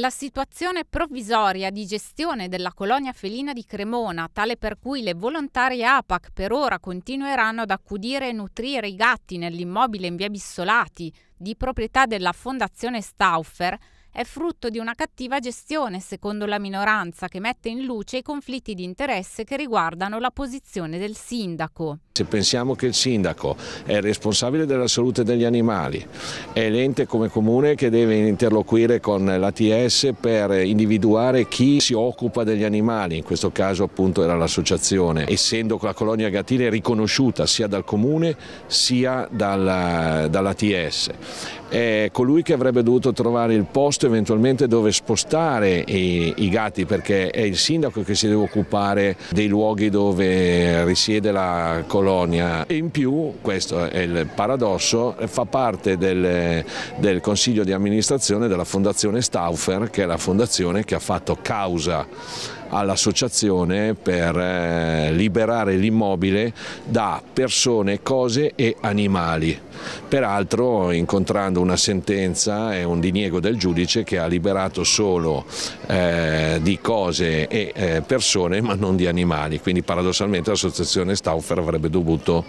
La situazione provvisoria di gestione della colonia felina di Cremona, tale per cui le volontarie APAC per ora continueranno ad accudire e nutrire i gatti nell'immobile in via Bissolati, di proprietà della Fondazione Stauffer, è frutto di una cattiva gestione, secondo la minoranza, che mette in luce i conflitti di interesse che riguardano la posizione del sindaco. Se pensiamo che il sindaco è responsabile della salute degli animali, è l'ente come comune che deve interloquire con l'ATS per individuare chi si occupa degli animali, in questo caso appunto era l'associazione, essendo la colonia Gatine riconosciuta sia dal comune sia dall'ATS. È colui che avrebbe dovuto trovare il posto eventualmente dove spostare i, i gatti perché è il sindaco che si deve occupare dei luoghi dove risiede la colonia Polonia in più, questo è il paradosso, fa parte del, del consiglio di amministrazione della fondazione Stauffer che è la fondazione che ha fatto causa all'associazione per eh, liberare l'immobile da persone, cose e animali. Peraltro incontrando una sentenza e un diniego del giudice che ha liberato solo eh, di cose e eh, persone ma non di animali, quindi paradossalmente l'associazione Stauffer avrebbe dovuto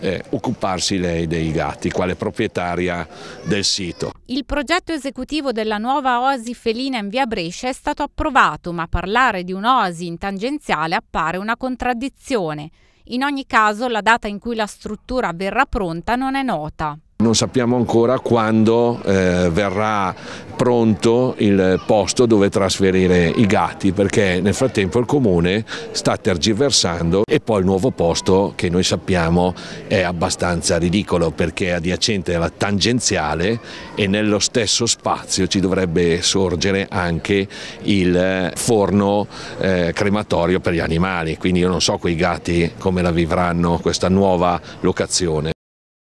eh, occuparsi lei dei gatti, quale proprietaria del sito. Il progetto esecutivo della nuova oasi felina in via Brescia è stato approvato, ma parlare di un'osi in tangenziale appare una contraddizione. In ogni caso la data in cui la struttura verrà pronta non è nota non sappiamo ancora quando eh, verrà pronto il posto dove trasferire i gatti perché nel frattempo il comune sta tergiversando e poi il nuovo posto che noi sappiamo è abbastanza ridicolo perché è adiacente alla tangenziale e nello stesso spazio ci dovrebbe sorgere anche il forno eh, crematorio per gli animali quindi io non so quei gatti come la vivranno questa nuova locazione.